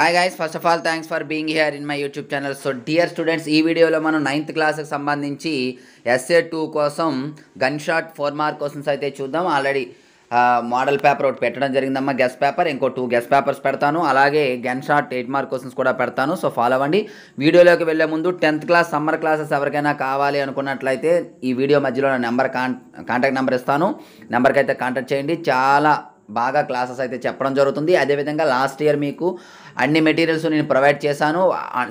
hi guys first of all thanks for being here in my YouTube channel so dear students ఈ వీడియోలో మనం ninth క్లాస్కి సంబంధించి SA two కోసం gun shot four mark questions అయితే చూద్దాం ఆల్రెడీ మోడల్ పేపర్ ఒకటి పెట్టడం జరిగిందమ్మా గెస్ట్ పేపర్ ఇంకో టూ గెస్ట్ పేపర్స్ పెడతాను అలాగే gun shot eight mark questions కూడా పెడతాను సో ఫాలో అవ్వండి వీడియోలోకి వెళ్ళే ముందు టెన్త్ క్లాస్ సమ్మర్ క్లాసెస్ ఎవరికైనా కావాలి అనుకున్నట్లయితే ఈ వీడియో మధ్యలో నా నెంబర్ కాంటాక్ట్ నెంబర్ ఇస్తాను నెంబర్కి అయితే కాంటాక్ట్ చేయండి చాలా బాగా క్లాసెస్ అయితే చెప్పడం జరుగుతుంది అదేవిధంగా లాస్ట్ ఇయర్ మీకు అన్ని మెటీరియల్స్ నేను ప్రొవైడ్ చేశాను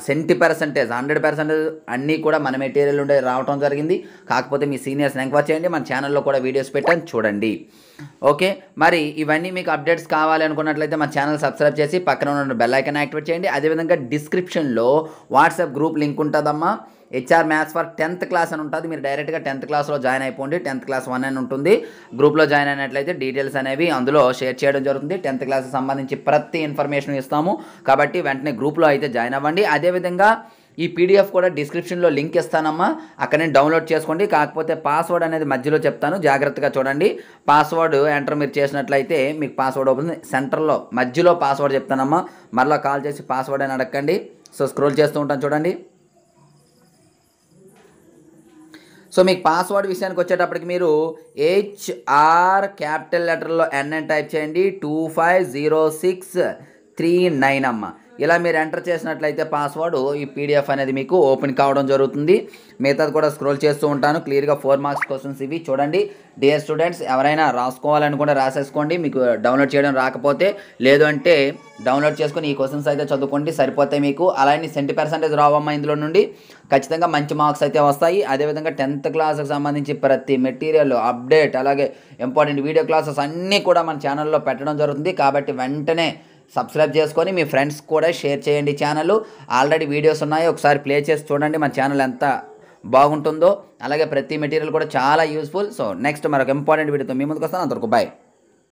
సెంటీ పర్సంటేజ్ హండ్రెడ్ పర్సెంటేజ్ అన్నీ కూడా మన మెటీరియల్ ఉండే రావడం జరిగింది కాకపోతే మీ సీనియర్స్ని ఎంక్వైర్ చేయండి మన ఛానల్లో కూడా వీడియోస్ పెట్టాను చూడండి ఓకే మరి ఇవన్నీ మీకు అప్డేట్స్ కావాలి అనుకున్నట్లయితే మా ఛానల్ సబ్స్క్రైబ్ చేసి పక్కన ఉన్న బెల్ ఐకన్ యాక్టివేట్ చేయండి అదేవిధంగా డిస్క్రిప్షన్లో వాట్సాప్ గ్రూప్ లింక్ ఉంటుందమ్మా HR maths for tenth class అని ఉంటుంది మీరు డైరెక్ట్గా టెన్త్ క్లాస్లో జాయిన్ అయిపోండి టెన్త్ క్లాస్ వన్ అని ఉంటుంది గ్రూప్లో జాయిన్ అయినట్లయితే డీటెయిల్స్ అనేవి అందులో షేర్ చేయడం జరుగుతుంది టెన్త్ క్లాస్కి సంబంధించి ప్రతి ఇన్ఫర్మేషన్ ఇస్తాము కాబట్టి వెంటనే గ్రూప్లో అయితే జాయిన్ అవ్వండి అదేవిధంగా ఈ పీడిఎఫ్ కూడా డిస్క్రిప్షన్లో లింక్ ఇస్తానమ్మా అక్కడ నేను డౌన్లోడ్ చేసుకోండి కాకపోతే పాస్వర్డ్ అనేది మధ్యలో చెప్తాను జాగ్రత్తగా చూడండి పాస్వర్డ్ ఎంటర్ మీరు చేసినట్లయితే మీకు పాస్వర్డ్ అవుతుంది సెంటర్లో మధ్యలో పాస్వర్డ్ చెప్తానమ్మా మరలా కాల్ చేసి పాస్వర్డ్ అని అడగండి సో స్క్రోల్ చేస్తూ ఉంటాను చూడండి సో మీకు పాస్వర్డ్ విషయానికి వచ్చేటప్పటికి మీరు హెచ్ఆర్ క్యాపిటల్ లెటర్లో ఎన్ఎన్ టైప్ చేయండి two five zero six three nine అమ్మ ఇలా మీరు ఎంటర్ చేసినట్లయితే పాస్వర్డ్ ఈ పీడిఎఫ్ అనేది మీకు ఓపెన్ కావడం జరుగుతుంది మిగతాది కూడా స్క్రోల్ చేస్తూ ఉంటాను క్లియర్గా ఫోర్ మార్క్స్ క్వశ్చన్స్ ఇవి చూడండి డియర్ స్టూడెంట్స్ ఎవరైనా రాసుకోవాలనుకుంటే రాసేసుకోండి మీకు డౌన్లోడ్ చేయడం రాకపోతే లేదు అంటే డౌన్లోడ్ చేసుకుని ఈ క్వశ్చన్స్ అయితే చదువుకోండి సరిపోతాయి మీకు అలానే సెంటీ పర్సెంటేజ్ రావమ్మ ఇందులో నుండి ఖచ్చితంగా మంచి మార్క్స్ అయితే వస్తాయి అదేవిధంగా టెన్త్ క్లాస్కి సంబంధించి ప్రతి మెటీరియల్ అప్డేట్ అలాగే ఇంపార్టెంట్ వీడియో క్లాసెస్ అన్నీ కూడా మన ఛానల్లో పెట్టడం జరుగుతుంది కాబట్టి వెంటనే సబ్స్క్రైబ్ చేసుకొని మీ ఫ్రెండ్స్ కూడా షేర్ చేయండి ఛానల్ ఆల్రెడీ వీడియోస్ ఉన్నాయి ఒకసారి ప్లే చేసి చూడండి మన ఛానల్ ఎంత బాగుంటుందో అలాగే ప్రతి మెటీరియల్ కూడా చాలా యూస్ఫుల్ సో నెక్స్ట్ మరొక ఇంపార్టెంట్ వీడియోతో మీ ముందుకు వస్తాను అంతవరకు బాయ్